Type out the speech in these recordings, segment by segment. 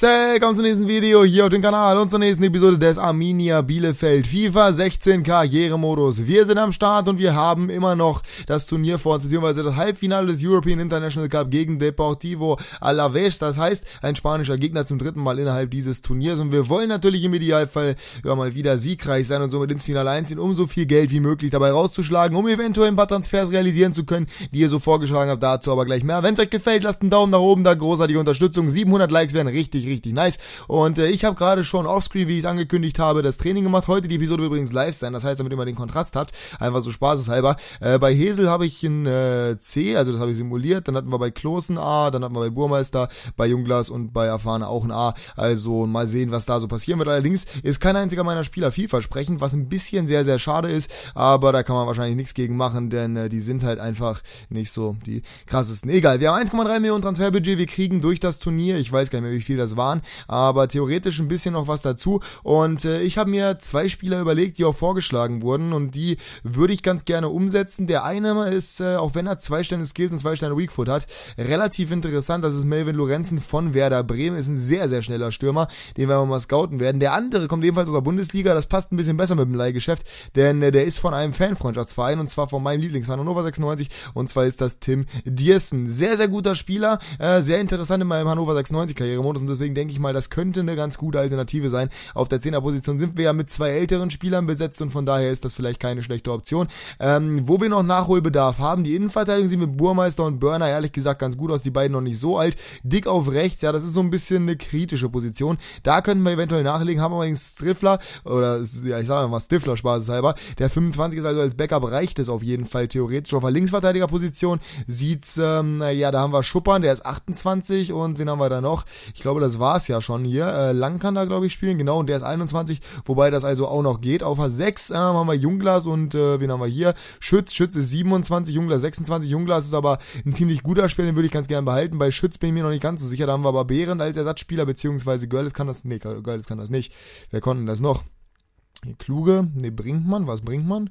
Willkommen zum nächsten Video hier auf dem Kanal und zur nächsten Episode des Arminia Bielefeld FIFA 16 Karrieremodus. Wir sind am Start und wir haben immer noch das Turnier vor uns, beziehungsweise das Halbfinale des European International Cup gegen Deportivo Alaves. Das heißt, ein spanischer Gegner zum dritten Mal innerhalb dieses Turniers und wir wollen natürlich im Idealfall ja, mal wieder siegreich sein und somit ins Finale einziehen, um so viel Geld wie möglich dabei rauszuschlagen, um eventuell ein paar Transfers realisieren zu können, die ihr so vorgeschlagen habt. Dazu aber gleich mehr. Wenn es euch gefällt, lasst einen Daumen nach oben, da großartige Unterstützung. 700 Likes wären richtig richtig, richtig nice. Und äh, ich habe gerade schon offscreen, wie ich es angekündigt habe, das Training gemacht. Heute die Episode übrigens live sein, das heißt, damit ihr mal den Kontrast habt, einfach so spaßeshalber. Äh, bei Hesel habe ich ein äh, C, also das habe ich simuliert. Dann hatten wir bei Klosen A, dann hatten wir bei Burmeister, bei Junglas und bei Afana auch ein A. Also mal sehen, was da so passieren wird. Allerdings ist kein einziger meiner Spieler vielversprechend, was ein bisschen sehr, sehr schade ist. Aber da kann man wahrscheinlich nichts gegen machen, denn äh, die sind halt einfach nicht so die krassesten. Egal, wir haben 1,3 Millionen Transferbudget, wir kriegen durch das Turnier, ich weiß gar nicht mehr, wie viel das es waren, aber theoretisch ein bisschen noch was dazu. Und äh, ich habe mir zwei Spieler überlegt, die auch vorgeschlagen wurden und die würde ich ganz gerne umsetzen. Der eine ist, äh, auch wenn er zwei Sterne Skills und zwei Sterne Weakfoot hat, relativ interessant. Das ist Melvin Lorenzen von Werder Bremen, ist ein sehr, sehr schneller Stürmer, den werden wir mal scouten werden. Der andere kommt ebenfalls aus der Bundesliga, das passt ein bisschen besser mit dem Leihgeschäft, denn äh, der ist von einem Fanfreundschaftsverein und zwar von meinem Lieblingsmann Hannover 96 und zwar ist das Tim Diersen. Sehr, sehr guter Spieler, äh, sehr interessant in meinem Hannover 96 Karrieremodus und deswegen denke ich mal, das könnte eine ganz gute Alternative sein. Auf der 10er Position sind wir ja mit zwei älteren Spielern besetzt und von daher ist das vielleicht keine schlechte Option. Ähm, wo wir noch Nachholbedarf haben, die Innenverteidigung sieht mit Burmeister und Burner ehrlich gesagt ganz gut aus, die beiden noch nicht so alt. Dick auf rechts, ja, das ist so ein bisschen eine kritische Position. Da könnten wir eventuell nachlegen, haben übrigens Striffler, oder ja, ich sage mal Striffler spaßeshalber, der 25 ist also als Backup reicht es auf jeden Fall theoretisch. Auf der Linksverteidigerposition sieht's, ähm, ja, da haben wir Schuppern, der ist 28 und wen haben wir da noch? Ich glaube, das war es ja schon hier. Äh, Lang kann da, glaube ich, spielen, genau, und der ist 21, wobei das also auch noch geht. Auf der 6 äh, haben wir Junglas und äh, wen haben wir hier? Schütz, Schütz ist 27, Junglas 26. Junglas ist aber ein ziemlich guter Spieler, den würde ich ganz gerne behalten. Bei Schütz bin ich mir noch nicht ganz so sicher. Da haben wir aber Behrend als Ersatzspieler, beziehungsweise Görlitz kann das, nee, Görlitz kann das nicht. Wer konnte das noch? Kluge, nee, Brinkmann, was Brinkmann? man?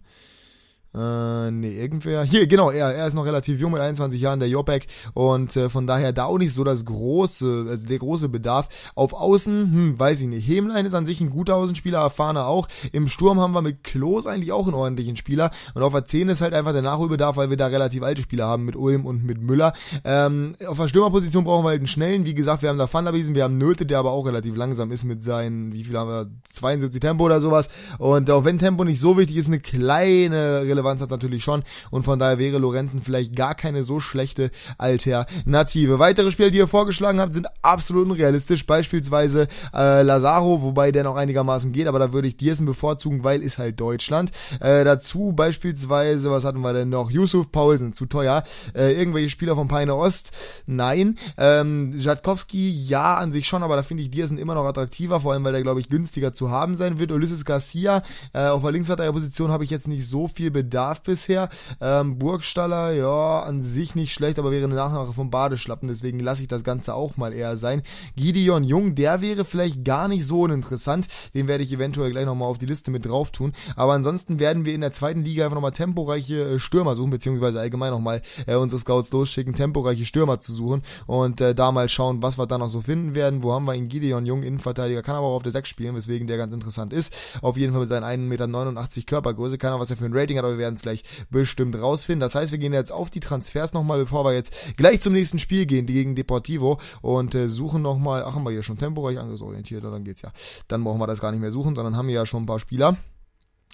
Äh, nee, irgendwer. Hier, genau, er, er ist noch relativ jung mit 21 Jahren, der Jopek. Und äh, von daher da auch nicht so das große, also der große Bedarf. Auf Außen, hm, weiß ich nicht. Hemlein ist an sich ein guter Außenspieler, erfahrener auch. Im Sturm haben wir mit Klos eigentlich auch einen ordentlichen Spieler. Und auf der 10 ist halt einfach der Nachholbedarf, weil wir da relativ alte Spieler haben mit Ulm und mit Müller. Ähm, auf der Stürmerposition brauchen wir halt einen schnellen. Wie gesagt, wir haben da Vanderbiesen, wir haben Nöte, der aber auch relativ langsam ist mit seinen, wie viel haben wir, 72 Tempo oder sowas. Und auch wenn Tempo nicht so wichtig ist, eine kleine Relevanz Relevanz hat natürlich schon und von daher wäre Lorenzen vielleicht gar keine so schlechte Alternative. Weitere Spieler, die ihr vorgeschlagen habt, sind absolut unrealistisch, beispielsweise äh, Lazaro, wobei der noch einigermaßen geht, aber da würde ich Diersen bevorzugen, weil ist halt Deutschland. Äh, dazu beispielsweise, was hatten wir denn noch? Yusuf Paulsen, zu teuer. Äh, irgendwelche Spieler von Peine Ost, nein. Ähm, Jatkowski, ja, an sich schon, aber da finde ich Diersen immer noch attraktiver, vor allem, weil der, glaube ich, günstiger zu haben sein wird. Ulysses Garcia, äh, auf der Linksverteidigerposition habe ich jetzt nicht so viel Bedenken Bedarf bisher. Ähm, Burgstaller, ja, an sich nicht schlecht, aber wäre eine Nachmache vom Badeschlappen, deswegen lasse ich das Ganze auch mal eher sein. Gideon Jung, der wäre vielleicht gar nicht so uninteressant. Den werde ich eventuell gleich nochmal auf die Liste mit drauf tun. Aber ansonsten werden wir in der zweiten Liga einfach nochmal temporeiche äh, Stürmer suchen, beziehungsweise allgemein nochmal äh, unsere Scouts losschicken, temporeiche Stürmer zu suchen und äh, da mal schauen, was wir da noch so finden werden. Wo haben wir ihn? Gideon Jung, Innenverteidiger, kann aber auch auf der 6 spielen, weswegen der ganz interessant ist. Auf jeden Fall mit seinen 1,89 Meter Körpergröße, keine Ahnung, was er für ein Rating hat, aber wir werden es gleich bestimmt rausfinden. Das heißt, wir gehen jetzt auf die Transfers nochmal, bevor wir jetzt gleich zum nächsten Spiel gehen, gegen Deportivo und äh, suchen nochmal, ach, haben wir hier schon temporeich angriffsorientiert, dann geht's ja. Dann brauchen wir das gar nicht mehr suchen, sondern haben wir ja schon ein paar Spieler.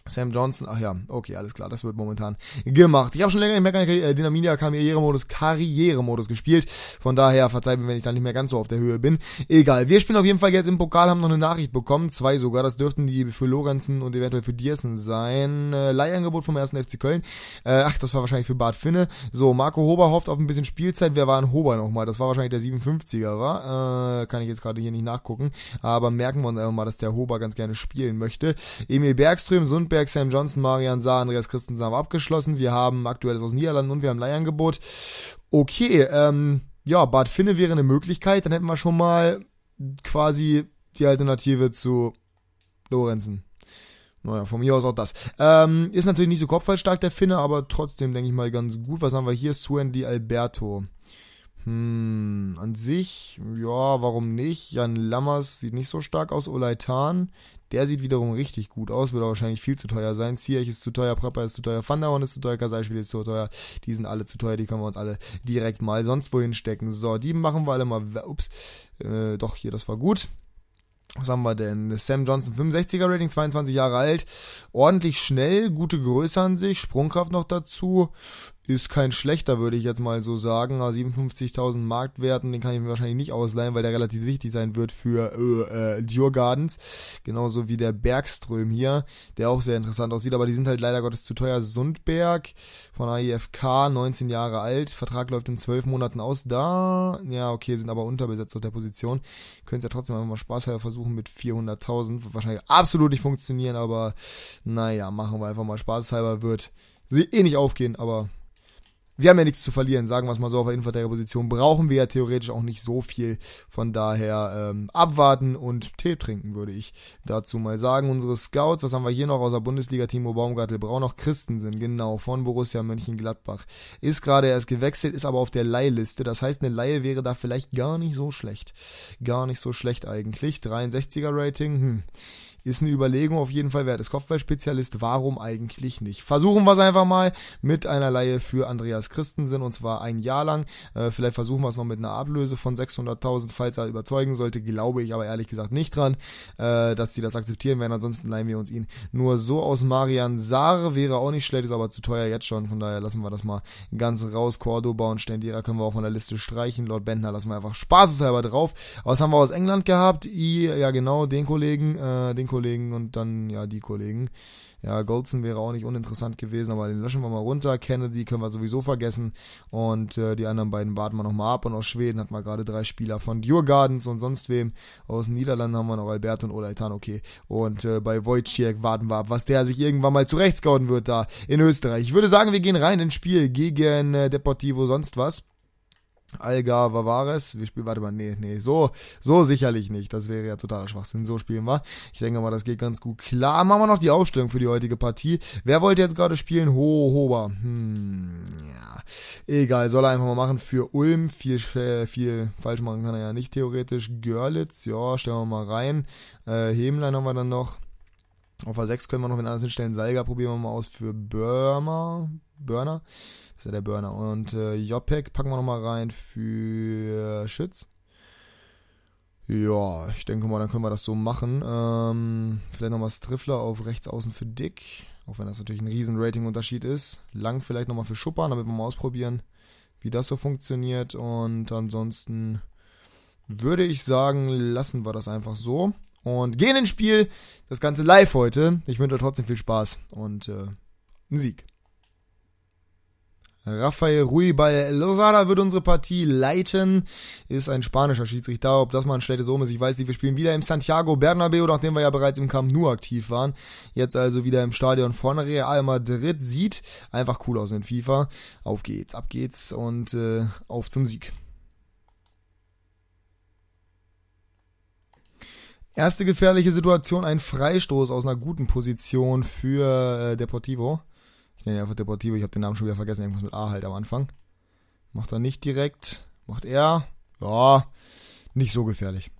Sam Johnson, ach ja, okay, alles klar, das wird momentan gemacht. Ich habe schon länger in Mecha Dynamidia Karrieremodus, Karrieremodus gespielt. Von daher verzeiht mir, wenn ich da nicht mehr ganz so auf der Höhe bin. Egal. Wir spielen auf jeden Fall jetzt im Pokal, haben noch eine Nachricht bekommen, zwei sogar. Das dürften die für Lorenzen und eventuell für Diersen sein. Äh, Leihangebot vom ersten FC Köln. Äh, ach, das war wahrscheinlich für Bart Finne. So, Marco Hober hofft auf ein bisschen Spielzeit. Wer war ein Hober nochmal? Das war wahrscheinlich der 57er, war? Äh, kann ich jetzt gerade hier nicht nachgucken. Aber merken wir uns einfach mal, dass der Hober ganz gerne spielen möchte. Emil Bergström, Sundberg, Hülkenberg, Sam Johnson, Marian Saar, Andreas Christensen haben abgeschlossen. Wir haben aktuell aus Niederlanden und wir haben Leihangebot. Okay, ähm, ja, Bad Finne wäre eine Möglichkeit. Dann hätten wir schon mal quasi die Alternative zu Lorenzen. Naja, von mir aus auch das. Ähm, ist natürlich nicht so kopfballstark der Finne, aber trotzdem denke ich mal ganz gut. Was haben wir hier? Suendi Alberto. Hm, an sich, ja, warum nicht? Jan Lammers sieht nicht so stark aus. Olaitan, der sieht wiederum richtig gut aus, würde wahrscheinlich viel zu teuer sein. Ziyech ist zu teuer, Prepper ist zu teuer, Thunderhorn ist zu teuer, Kaseispiel ist zu teuer. Die sind alle zu teuer, die können wir uns alle direkt mal sonst wohin stecken. So, die machen wir alle mal, ups, äh, doch, hier, das war gut. Was haben wir denn? Sam Johnson, 65er Rating, 22 Jahre alt, ordentlich schnell, gute Größe an sich, Sprungkraft noch dazu ist kein schlechter, würde ich jetzt mal so sagen. 57.000 Marktwerten, den kann ich mir wahrscheinlich nicht ausleihen, weil der relativ wichtig sein wird für äh, äh, Dior Gardens. Genauso wie der Bergström hier, der auch sehr interessant aussieht, aber die sind halt leider Gottes zu teuer. Sundberg von AIFK, 19 Jahre alt, Vertrag läuft in 12 Monaten aus. Da, ja, okay, sind aber unterbesetzt auf der Position. Könnt ja trotzdem einfach mal spaßhalber versuchen mit 400.000. Wird wahrscheinlich absolut nicht funktionieren, aber naja, machen wir einfach mal spaßhalber. Wird sie eh nicht aufgehen, aber wir haben ja nichts zu verlieren, sagen wir es mal so, auf der Innenverteidigerposition brauchen wir ja theoretisch auch nicht so viel. Von daher ähm, abwarten und Tee trinken, würde ich dazu mal sagen. Unsere Scouts, was haben wir hier noch aus der Bundesliga? Timo Baumgartel, Braun, noch Christensen, genau, von Borussia Mönchengladbach. Ist gerade erst gewechselt, ist aber auf der Leihliste. Das heißt, eine Leihe wäre da vielleicht gar nicht so schlecht. Gar nicht so schlecht eigentlich. 63er Rating, hm. Ist eine Überlegung auf jeden Fall wert. Ist Kopfballspezialist, warum eigentlich nicht? Versuchen wir es einfach mal mit einer Laie für Andreas Christensen und zwar ein Jahr lang. Äh, vielleicht versuchen wir es noch mit einer Ablöse von 600.000, falls er überzeugen sollte. Glaube ich aber ehrlich gesagt nicht dran, äh, dass sie das akzeptieren werden. Ansonsten leihen wir uns ihn nur so aus. Marian Saar wäre auch nicht schlecht, ist aber zu teuer jetzt schon. Von daher lassen wir das mal ganz raus. Cordoba und Stendira können wir auch von der Liste streichen. Lord Bentner lassen wir einfach spaßeshalber drauf. was haben wir aus England gehabt? I, ja genau, den Kollegen, äh, den Kollegen Kollegen und dann, ja, die Kollegen. Ja, Goldson wäre auch nicht uninteressant gewesen, aber den löschen wir mal runter. Kennedy können wir sowieso vergessen. Und äh, die anderen beiden warten wir nochmal ab. Und aus Schweden hat man gerade drei Spieler von Dure Gardens und sonst wem. Aus den Niederlanden haben wir noch Alberto und Olaitan, okay. Und äh, bei Wojciech warten wir ab, was der sich irgendwann mal zurechtscouten wird da in Österreich. Ich würde sagen, wir gehen rein ins Spiel gegen äh, Deportivo sonst was. Algar Vavares. Wir spielen, warte mal, nee, nee, so, so sicherlich nicht. Das wäre ja totaler Schwachsinn. So spielen wir. Ich denke mal, das geht ganz gut. Klar, machen wir noch die Aufstellung für die heutige Partie. Wer wollte jetzt gerade spielen? Ho, Hober. Hm, ja. Egal, soll er einfach mal machen. Für Ulm, viel, äh, viel falsch machen kann er ja nicht, theoretisch. Görlitz, ja, stellen wir mal rein. Äh, Hemlein haben wir dann noch. Auf a 6 können wir noch in anders hinstellen. Salga probieren wir mal aus für Burma. Burner. Das ist ja der Burner. Und äh, Jopek packen wir nochmal rein für Schütz. Ja, ich denke mal, dann können wir das so machen. Ähm, vielleicht nochmal Striffler auf rechts außen für Dick. Auch wenn das natürlich ein riesen Rating-Unterschied ist. Lang vielleicht nochmal für Schuppern, damit wir mal ausprobieren, wie das so funktioniert. Und ansonsten würde ich sagen, lassen wir das einfach so und gehen ins Spiel. Das Ganze live heute. Ich wünsche euch trotzdem viel Spaß und äh, einen Sieg. Rafael Rui bei Lozada wird unsere Partie leiten. Ist ein spanischer Schiedsrichter. Ob das mal ein schlechtes Omen ist, ich weiß nicht. Wir spielen wieder im Santiago Bernabeu, nachdem wir ja bereits im Camp Nou aktiv waren. Jetzt also wieder im Stadion von Real Madrid. Sieht einfach cool aus in FIFA. Auf geht's, ab geht's und äh, auf zum Sieg. Erste gefährliche Situation, ein Freistoß aus einer guten Position für äh, Deportivo. Ich nenne ihn einfach Deportivo, ich habe den Namen schon wieder vergessen, irgendwas mit A halt am Anfang. Macht er nicht direkt, macht er. Ja, nicht so gefährlich.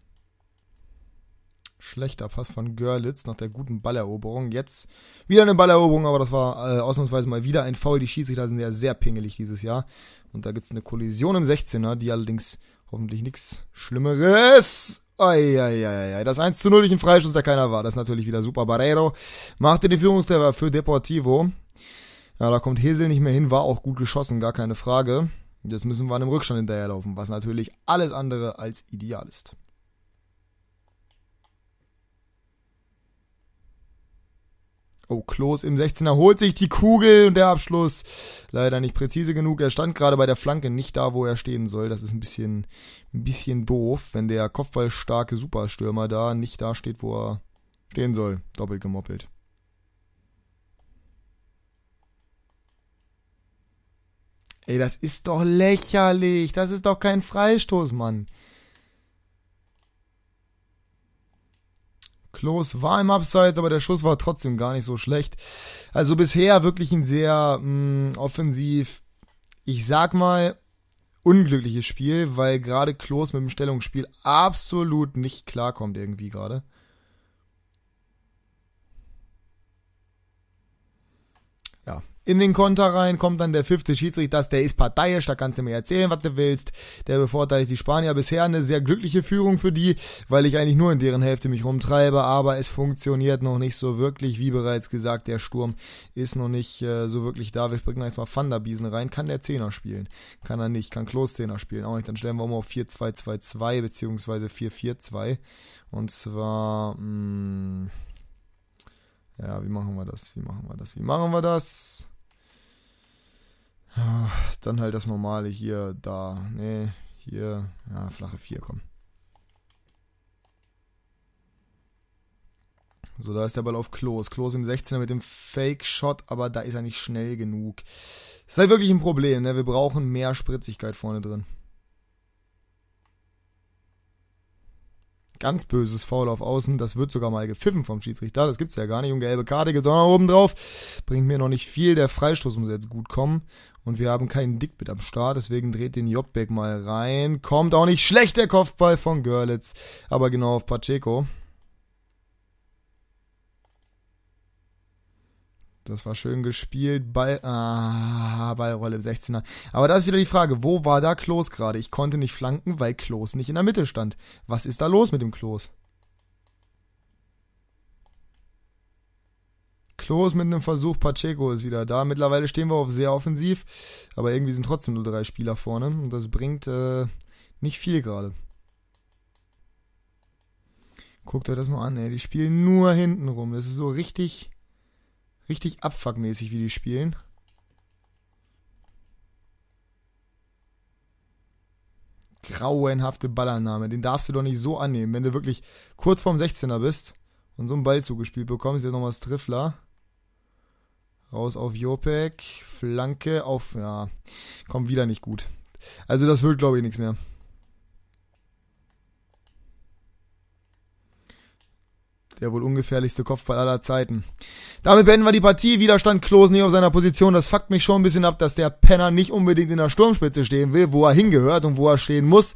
Schlechter Pass von Görlitz nach der guten Balleroberung. Jetzt wieder eine Balleroberung, aber das war äh, ausnahmsweise mal wieder ein Foul. Die Schiedsrichter sind ja sehr pingelig dieses Jahr. Und da gibt's eine Kollision im 16er, die allerdings hoffentlich nichts Schlimmeres Eieieiei. Das 1 zu 0 durch den Freischuss, der keiner war. Das ist natürlich wieder super. Barreiro machte den Führungstreffer für Deportivo. Ja, da kommt Hesel nicht mehr hin, war auch gut geschossen, gar keine Frage. Jetzt müssen wir einem Rückstand hinterherlaufen, was natürlich alles andere als ideal ist. Oh, Klos im 16er holt sich die Kugel und der Abschluss leider nicht präzise genug. Er stand gerade bei der Flanke nicht da, wo er stehen soll. Das ist ein bisschen, ein bisschen doof, wenn der kopfballstarke Superstürmer da nicht da steht, wo er stehen soll. Doppelt gemoppelt. Ey, das ist doch lächerlich. Das ist doch kein Freistoß, Mann. Klos war im Abseits, aber der Schuss war trotzdem gar nicht so schlecht. Also bisher wirklich ein sehr mh, mm, offensiv, ich sag mal, unglückliches Spiel, weil gerade Klos mit dem Stellungsspiel absolut nicht klarkommt irgendwie gerade. in den Konter rein, kommt dann der fünfte Schiedsrichter, der ist parteiisch, da kannst du mir erzählen, was du willst. Der bevorteilt die Spanier bisher eine sehr glückliche Führung für die, weil ich eigentlich nur in deren Hälfte mich rumtreibe, aber es funktioniert noch nicht so wirklich, wie bereits gesagt, der Sturm ist noch nicht äh, so wirklich da. Wir bringen erstmal Thunderbiesen rein, kann der Zehner spielen? Kann er nicht, kann Klos Zehner spielen, auch nicht. Dann stellen wir um auf 4-2-2-2 beziehungsweise 4-4-2 und zwar mh, mm, ja, wie machen wir das? Wie machen wir das? Wie machen wir das? Ja, dann halt das normale hier, da, nee, hier, ja, flache 4, komm. So, da ist der Ball auf Klos. Klos im 16er mit dem Fake-Shot, aber da ist er nicht schnell genug. Ist halt wirklich ein Problem, ne? Wir brauchen mehr Spritzigkeit vorne drin. Ganz böses Foul auf Außen. Das wird sogar mal gepfiffen vom Schiedsrichter. Das gibt's ja gar nicht. Und gelbe Karte geht auch noch oben drauf. Bringt mir noch nicht viel. Der Freistoß muss jetzt gut kommen. Und wir haben keinen Dickbit am Start, deswegen dreht den Jobback mal rein. Kommt auch nicht schlecht der Kopfball von Görlitz, aber genau auf Pacheco. Das war schön gespielt. Ball, ah, Ballrolle im 16er. Aber da ist wieder die Frage, wo war da Klos gerade? Ich konnte nicht flanken, weil Klos nicht in der Mitte stand. Was ist da los mit dem Klos? Klos mit einem Versuch, Pacheco ist wieder da. Mittlerweile stehen wir auf sehr offensiv, aber irgendwie sind trotzdem nur drei Spieler vorne und das bringt äh, nicht viel gerade. Guckt euch das mal an, ey. Die spielen nur hinten rum. Das ist so richtig, richtig abfuckmäßig, wie die spielen. grauenhafte Ballannahme. Den darfst du doch nicht so annehmen. Wenn du wirklich kurz vorm 16er bist und so einen Ball zugespielt bekommst, jetzt nochmal das Triffler. Raus auf Jopek. Flanke auf. Ja, kommt wieder nicht gut. Also das wird, glaube ich, nichts mehr. Der wohl ungefährlichste Kopfball aller Zeiten. Damit beenden wir die Partie. Widerstand Klos nicht auf seiner Position. Das fuckt mich schon ein bisschen ab, dass der Penner nicht unbedingt in der Sturmspitze stehen will, wo er hingehört und wo er stehen muss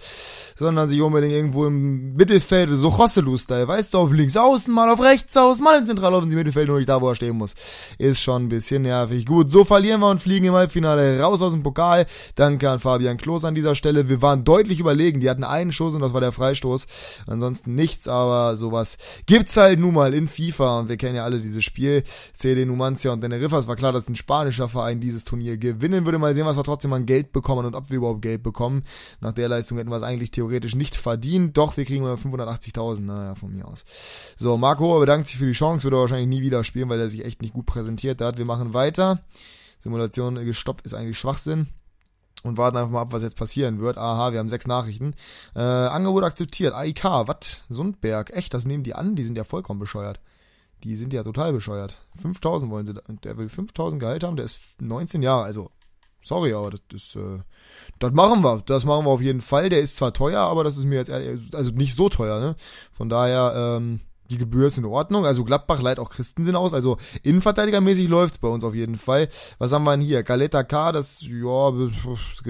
sondern sich unbedingt irgendwo im Mittelfeld, so Rosselu-Style, weißt du, auf links außen, mal auf rechts außen, mal im Zentraloffensiv Mittelfeld, nur nicht da, wo er stehen muss. Ist schon ein bisschen nervig. Gut, so verlieren wir und fliegen im Halbfinale raus aus dem Pokal. Danke an Fabian Klos an dieser Stelle. Wir waren deutlich überlegen, die hatten einen Schuss und das war der Freistoß. Ansonsten nichts, aber sowas gibt's halt nun mal in FIFA und wir kennen ja alle dieses Spiel. CD Numancia und Teneriffa, es war klar, dass ein spanischer Verein dieses Turnier gewinnen würde. Mal sehen, was wir trotzdem an Geld bekommen und ob wir überhaupt Geld bekommen. Nach der Leistung hätten wir es eigentlich theoretisch theoretisch nicht verdient. Doch, wir kriegen 580.000, naja, ne? von mir aus. So, Marco bedankt sich für die Chance, wird er wahrscheinlich nie wieder spielen, weil er sich echt nicht gut präsentiert hat. Wir machen weiter. Simulation gestoppt ist eigentlich Schwachsinn und warten einfach mal ab, was jetzt passieren wird. Aha, wir haben sechs Nachrichten. Äh, Angebot akzeptiert. AIK, Watt, Sundberg. Echt, das nehmen die an? Die sind ja vollkommen bescheuert. Die sind ja total bescheuert. 5000 wollen sie. Da. der will 5000 Gehalt haben, der ist 19 Jahre, also Sorry, aber das, das, äh, das machen wir. Das machen wir auf jeden Fall. Der ist zwar teuer, aber das ist mir jetzt ehrlich, also nicht so teuer, ne? Von daher, ähm, die Gebühr ist in Ordnung. Also Gladbach leiht auch Christensen aus. Also innenverteidigermäßig es bei uns auf jeden Fall. Was haben wir denn hier? Galeta K, das, ja,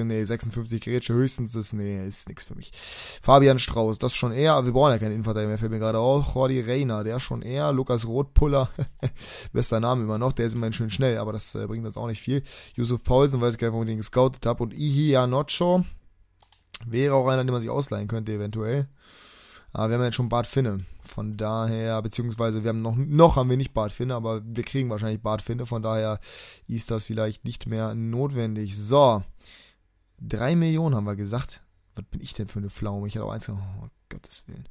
nee, 56 Grätsche höchstens ist, nee, ist nichts für mich. Fabian Strauß, das schon eher, wir brauchen ja keinen Innenverteidiger mehr, fällt mir gerade auf. Jordi Reiner, der schon eher. Lukas Rothpuller, bester Name immer noch, der ist immerhin schön schnell, aber das äh, bringt uns auch nicht viel. Yusuf Paulsen, weiß ich gar nicht, warum ich den gescoutet habe. Und Ihi Anocho wäre auch einer, den man sich ausleihen könnte eventuell. Aber wir haben jetzt schon Bad Finne. Von daher, beziehungsweise wir haben noch, noch haben wir nicht Bad Finne, aber wir kriegen wahrscheinlich Bad Finne. Von daher ist das vielleicht nicht mehr notwendig. So. Drei Millionen haben wir gesagt. Was bin ich denn für eine Pflaume? Ich hatte auch eins. Oh Gottes Willen.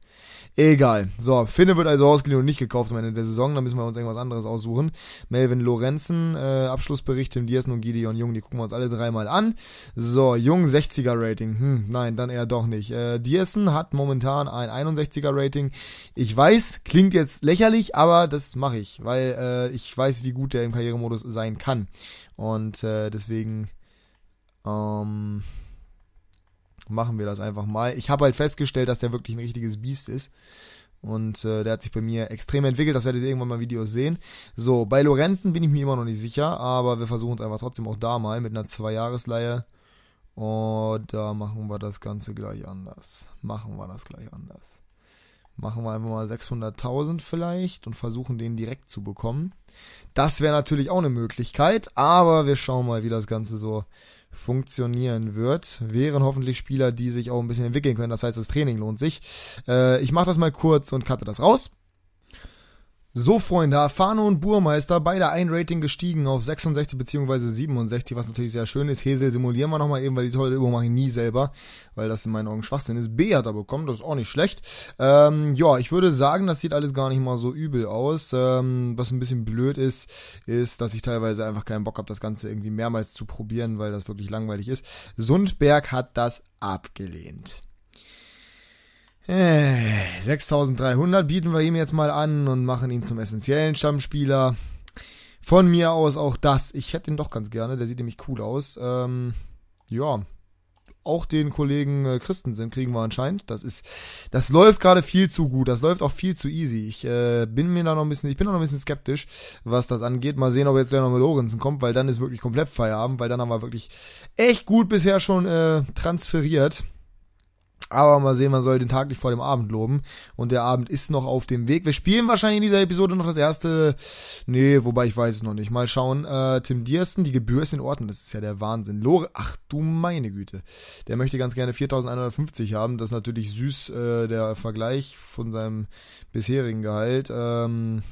Egal. So, Finne wird also ausgeliehen und nicht gekauft am Ende der Saison. Da müssen wir uns irgendwas anderes aussuchen. Melvin Lorenzen, äh, Abschlussbericht, Tim Diaz und Gideon Jung, die gucken wir uns alle dreimal an. So, Jung 60er Rating. Hm, nein, dann eher doch nicht. Äh, Diersen hat momentan ein 61er Rating. Ich weiß, klingt jetzt lächerlich, aber das mache ich, weil äh, ich weiß, wie gut der im Karrieremodus sein kann. Und äh, deswegen, ähm, machen wir das einfach mal. Ich habe halt festgestellt, dass der wirklich ein richtiges Biest ist. Und äh, der hat sich bei mir extrem entwickelt, das werdet ihr irgendwann mal Videos sehen. So, bei Lorenzen bin ich mir immer noch nicht sicher, aber wir versuchen es einfach trotzdem auch da mal mit einer Zwei-Jahres-Leihe. Und oh, da machen wir das Ganze gleich anders. Machen wir das gleich anders. Machen wir einfach mal 600.000 vielleicht und versuchen den direkt zu bekommen. Das wäre natürlich auch eine Möglichkeit, aber wir schauen mal, wie das Ganze so funktionieren wird. Wären hoffentlich Spieler, die sich auch ein bisschen entwickeln können. Das heißt, das Training lohnt sich. Äh, ich mache das mal kurz und cutte das raus. So, Freunde, Afano und Burmeister, beide ein Rating gestiegen auf 66 bzw. 67, was natürlich sehr schön ist. Hesel simulieren wir nochmal eben, weil die tolle Übung mache ich nie selber, weil das in meinen Augen Schwachsinn ist. B hat er bekommen, das ist auch nicht schlecht. Ähm, ja, ich würde sagen, das sieht alles gar nicht mal so übel aus. Ähm, was ein bisschen blöd ist, ist, dass ich teilweise einfach keinen Bock habe, das Ganze irgendwie mehrmals zu probieren, weil das wirklich langweilig ist. Sundberg hat das abgelehnt. 6300 äh, bieten wir ihm jetzt mal an und machen ihn zum essentiellen Stammspieler. Von mir aus auch das. Ich hätte ihn doch ganz gerne. Der sieht nämlich cool aus. Ähm, ja. Auch den Kollegen äh, Christensen kriegen wir anscheinend. Das ist, das läuft gerade viel zu gut. Das läuft auch viel zu easy. Ich äh, bin mir da noch ein bisschen, ich bin noch ein bisschen skeptisch, was das angeht. Mal sehen, ob jetzt gleich noch mit Lorenzen kommt, weil dann ist wirklich komplett Feierabend, weil dann haben wir wirklich echt gut bisher schon äh, transferiert. Aber mal sehen, man soll den Tag nicht vor dem Abend loben. Und der Abend ist noch auf dem Weg. Wir spielen wahrscheinlich in dieser Episode noch das erste. Nee, wobei ich weiß es noch nicht. Mal schauen. Äh, Tim Diersten, die Gebühr ist in Ordnung. Das ist ja der Wahnsinn. Lore, ach du meine Güte. Der möchte ganz gerne 4150 haben. Das ist natürlich süß, äh, der Vergleich von seinem bisherigen Gehalt. Ähm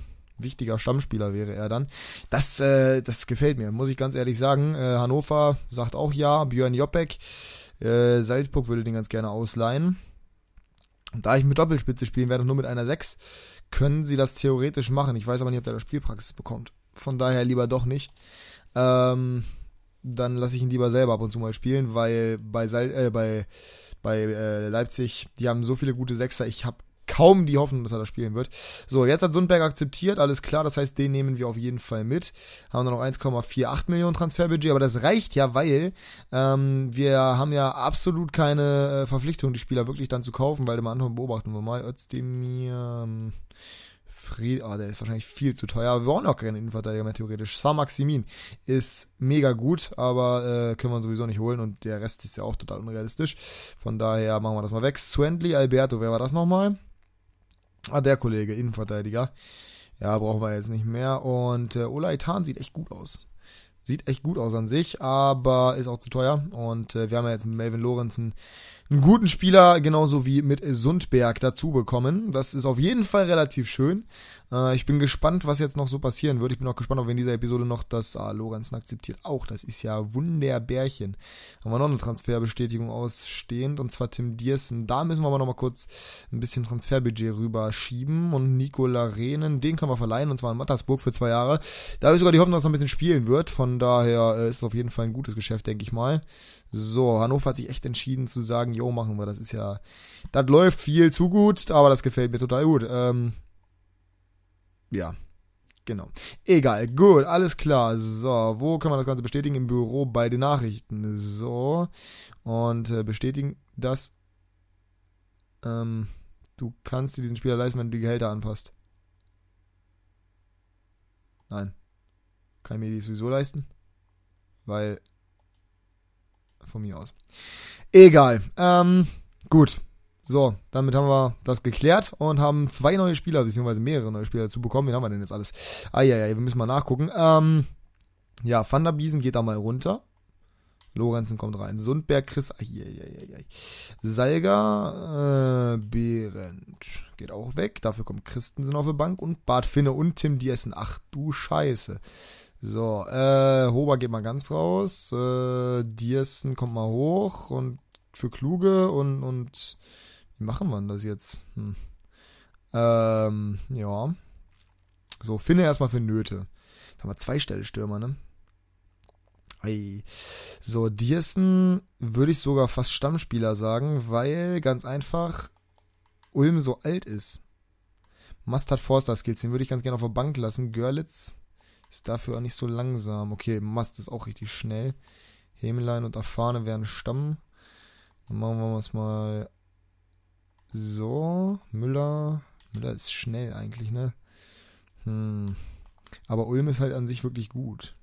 wichtiger Stammspieler wäre er dann. Das, äh, das gefällt mir, muss ich ganz ehrlich sagen. Äh, Hannover sagt auch ja, Björn Jopek äh, Salzburg würde den ganz gerne ausleihen. da ich mit Doppelspitze spielen werde und nur mit einer 6, können sie das theoretisch machen. Ich weiß aber nicht, ob der da Spielpraxis bekommt. Von daher lieber doch nicht. Ähm, dann lasse ich ihn lieber selber ab und zu mal spielen, weil bei, Sal äh, bei, bei äh, Leipzig, die haben so viele gute Sechser, ich habe kaum die Hoffnung, dass er da spielen wird. So, jetzt hat Sundberg akzeptiert, alles klar, das heißt, den nehmen wir auf jeden Fall mit. Haben dann noch 1,48 Millionen Transferbudget, aber das reicht ja, weil ähm, wir haben ja absolut keine äh, Verpflichtung, die Spieler wirklich dann zu kaufen, weil immer anderen beobachten wir mal. Özdemir... Ähm Fried, oh, ah, der ist wahrscheinlich viel zu teuer. Aber wir brauchen auch keinen Innenverteidiger mehr theoretisch. Sam Maximin ist mega gut, aber äh, können wir sowieso nicht holen und der Rest ist ja auch total unrealistisch. Von daher machen wir das mal weg. Swendley, Alberto, wer war das nochmal? Ah, der Kollege, Innenverteidiger. Ja, brauchen wir jetzt nicht mehr. Und äh, Olaitan sieht echt gut aus. Sieht echt gut aus an sich, aber ist auch zu teuer. Und äh, wir haben ja jetzt mit Melvin Lorenzen einen guten Spieler genauso wie mit Sundberg dazu bekommen. Das ist auf jeden Fall relativ schön. Äh, ich bin gespannt, was jetzt noch so passieren wird. Ich bin auch gespannt, ob wir in dieser Episode noch das ah, äh, Lorenzen akzeptiert. Auch das ist ja Wunderbärchen. Haben wir noch eine Transferbestätigung ausstehend und zwar Tim Diersen. Da müssen wir aber noch mal kurz ein bisschen Transferbudget rüberschieben und Nikola Rehnen, den können wir verleihen und zwar in Mattersburg für zwei Jahre. Da habe ich sogar die Hoffnung, dass er ein bisschen spielen wird. Von daher äh, ist es auf jeden Fall ein gutes Geschäft, denke ich mal. So, Hannover hat sich echt entschieden zu sagen, jo, machen wir, das ist ja, das läuft viel zu gut, aber das gefällt mir total gut. Ähm, ja, genau. Egal, gut, alles klar. So, wo kann man das Ganze bestätigen? Im Büro bei den Nachrichten. So, und äh, bestätigen das. Ähm, du kannst dir diesen Spieler leisten, wenn du die Gehälter anpasst. Nein. Kann ich mir die sowieso leisten? Weil von mir aus. Egal. Ähm, gut. So, damit haben wir das geklärt und haben zwei neue Spieler, beziehungsweise mehrere neue Spieler dazu bekommen. Wen haben wir denn jetzt alles? Ah ja, ja, wir müssen mal nachgucken. Ähm, ja, Van der Biesen geht da mal runter. Lorenzen kommt rein. Sundberg, Chris, ai, ai, ai, Salga, äh, Behrendt geht auch weg. Dafür kommt Christensen auf die Bank und Bart Finne und Tim Diessen. Ach du Scheiße. So, äh, Hober geht mal ganz raus. Äh, Diersten kommt mal hoch und für Kluge und, und wie machen wir das jetzt? Hm. Ähm, ja. So, Finne erstmal für Nöte. Jetzt haben wir zwei Stellstürmer, ne? Hey. So, Diersten würde ich sogar fast Stammspieler sagen, weil ganz einfach Ulm so alt ist. Mustard Forster Skills, den würde ich ganz gerne auf der Bank lassen. Görlitz ist dafür auch nicht so langsam. Okay, Mast ist auch richtig schnell. Hämelein und Afane werden Stamm. Dann machen wir es mal so. Müller. Müller ist schnell eigentlich, ne? Hm. Aber Ulm ist halt an sich wirklich gut.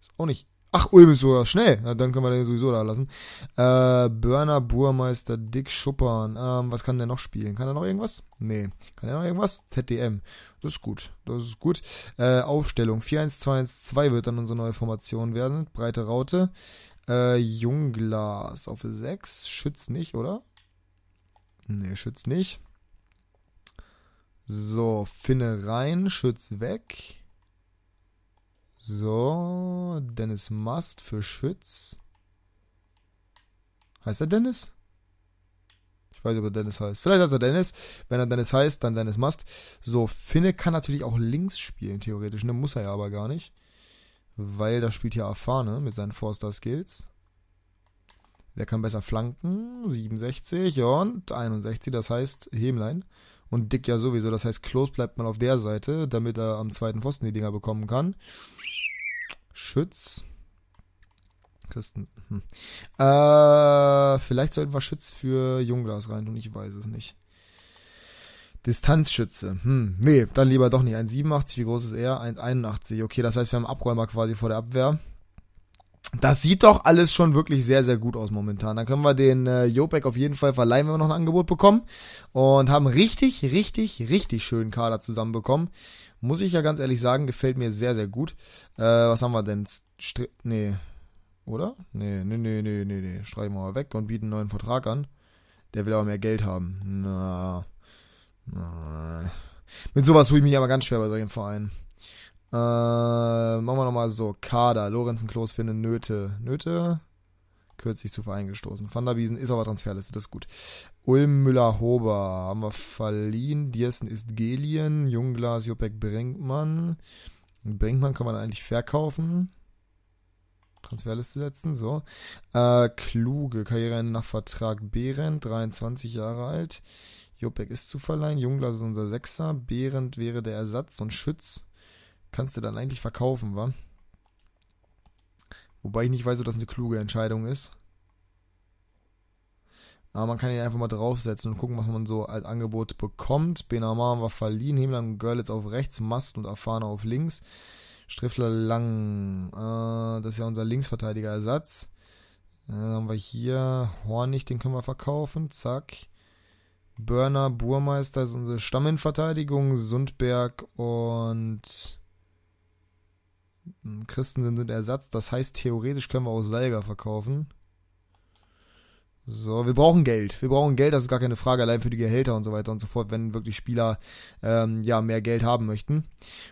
Ist auch nicht Ach, Ulm ist oh sogar schnell. Na, dann können wir den sowieso da lassen. Äh, Börner, Burmeister, Dick Schuppern. Ähm, was kann der noch spielen? Kann er noch irgendwas? Nee. Kann er noch irgendwas? ZDM. Das ist gut. Das ist gut. Äh, Aufstellung. 4-1-2-1-2 wird dann unsere neue Formation werden. Breite Raute. Äh, Jungglas auf 6. Schützt nicht, oder? Nee, schützt nicht. So, Finne rein, Schütz weg. So, Dennis Mast für Schütz. Heißt er Dennis? Ich weiß nicht, ob er Dennis heißt. Vielleicht heißt er Dennis. Wenn er Dennis heißt, dann Dennis Mast. So, Finne kann natürlich auch links spielen, theoretisch. Ne, muss er ja aber gar nicht. Weil da spielt ja Afane mit seinen Forster-Skills. Wer kann besser flanken? 67 und 61, das heißt Hemlein und Dick ja sowieso. Das heißt, Klos bleibt mal auf der Seite, damit er am zweiten Pfosten die Dinger bekommen kann. Schütz. Christen. Hm. Äh, vielleicht sollten wir Schütz für Jungglas rein und ich weiß es nicht. Distanzschütze. Hm, nee, dann lieber doch nicht. 1,87, wie groß ist er? 1,81. Okay, das heißt, wir haben Abräumer quasi vor der Abwehr. Das sieht doch alles schon wirklich sehr, sehr gut aus momentan. Da können wir den äh, Jopek auf jeden Fall verleihen, wenn wir noch ein Angebot bekommen. Und haben richtig, richtig, richtig schönen Kader zusammenbekommen. Muss ich ja ganz ehrlich sagen, gefällt mir sehr, sehr gut. Äh, was haben wir denn? Stri nee. Oder? Nee, nee, nee, nee, nee, nee. Streichen wir mal weg und bieten einen neuen Vertrag an. Der will aber mehr Geld haben. Na. na. Mit sowas tue ich mich aber ganz schwer bei solchen Vereinen. Äh, machen wir nochmal so. Kader, Lorenzen Klos finde Nöte. Nöte? Kürzlich zu Verein gestoßen. Van der Wiesen ist aber Transferliste, das ist gut. Ulm Müller-Hober haben wir verliehen. Diersen ist Gelien. Jungglas, Jopek Brinkmann. Brinkmann kann man eigentlich verkaufen. Transferliste setzen, so. Äh, Kluge, Karriere nach Vertrag Behrendt, 23 Jahre alt. Jopek ist zu verleihen. Junglas ist unser Sechser. Behrendt wäre der Ersatz und Schütz kannst du dann eigentlich verkaufen, wa? Wobei ich nicht weiß, ob das eine kluge Entscheidung ist. Aber man kann ihn einfach mal draufsetzen und gucken, was man so als Angebot bekommt. Benamar war verliehen, Himlan Görlitz auf rechts, Mast und Afana auf links. Striffler Lang, äh, das ist ja unser Linksverteidiger-Ersatz. Äh, dann haben wir hier Hornig, den können wir verkaufen. Zack. Börner, Burmeister ist unsere Stamminverteidigung. Sundberg und Christen sind Ersatz. Das heißt, theoretisch können wir auch Salga verkaufen. So, wir brauchen Geld. Wir brauchen Geld, das ist gar keine Frage, allein für die Gehälter und so weiter und so fort, wenn wirklich Spieler ähm, ja mehr Geld haben möchten.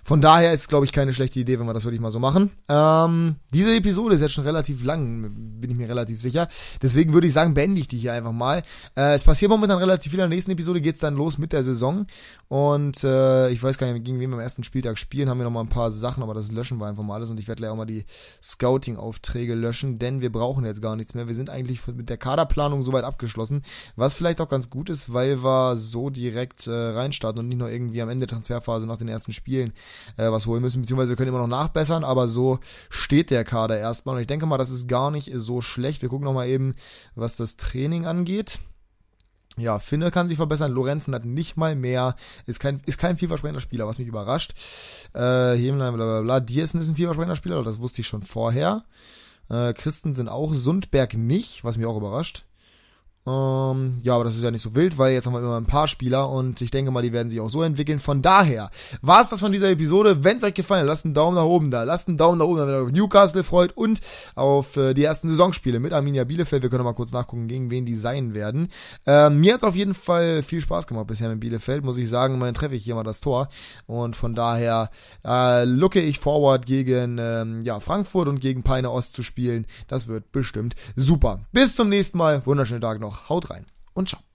Von daher ist, glaube ich, keine schlechte Idee, wenn wir das wirklich mal so machen. Ähm, diese Episode ist jetzt schon relativ lang, bin ich mir relativ sicher. Deswegen würde ich sagen, beende ich die hier einfach mal. Äh, es passiert momentan relativ viel. In der nächsten Episode geht es dann los mit der Saison. Und äh, ich weiß gar nicht, gegen wen wir am ersten Spieltag spielen, haben wir noch mal ein paar Sachen, aber das löschen wir einfach mal alles. Und ich werde gleich auch mal die Scouting-Aufträge löschen, denn wir brauchen jetzt gar nichts mehr. Wir sind eigentlich mit der Kaderplanung Planung soweit abgeschlossen. Was vielleicht auch ganz gut ist, weil wir so direkt äh, reinstarten und nicht nur irgendwie am Ende der Transferphase nach den ersten Spielen äh, was holen müssen, beziehungsweise wir können immer noch nachbessern, aber so steht der Kader erstmal. Und ich denke mal, das ist gar nicht so schlecht. Wir gucken nochmal eben, was das Training angeht. Ja, Finne kann sich verbessern. Lorenzen hat nicht mal mehr. Ist kein, ist kein vielversprechender Spieler, was mich überrascht. Äh, Hemlein, bla, bla, bla. Diersen ist ein vielversprechender Spieler, das wusste ich schon vorher. Äh, Christen sind auch. Sundberg nicht, was mich auch überrascht. Ähm, ja, aber das ist ja nicht so wild, weil jetzt haben wir immer ein paar Spieler und ich denke mal, die werden sich auch so entwickeln. Von daher war es das von dieser Episode. Wenn es euch gefallen hat, lasst einen Daumen nach oben da. Lasst einen Daumen nach oben da, wenn ihr euch auf Newcastle freut und auf äh, die ersten Saisonspiele mit Arminia Bielefeld. Wir können mal kurz nachgucken, gegen wen die sein werden. Ähm, mir hat es auf jeden Fall viel Spaß gemacht bisher mit Bielefeld, muss ich sagen. Immerhin treffe ich hier mal das Tor. Und von daher äh, looke ich forward gegen ähm, ja, Frankfurt und gegen Peine Ost zu spielen. Das wird bestimmt super. Bis zum nächsten Mal. Wunderschönen Tag noch auch. Haut rein und ciao.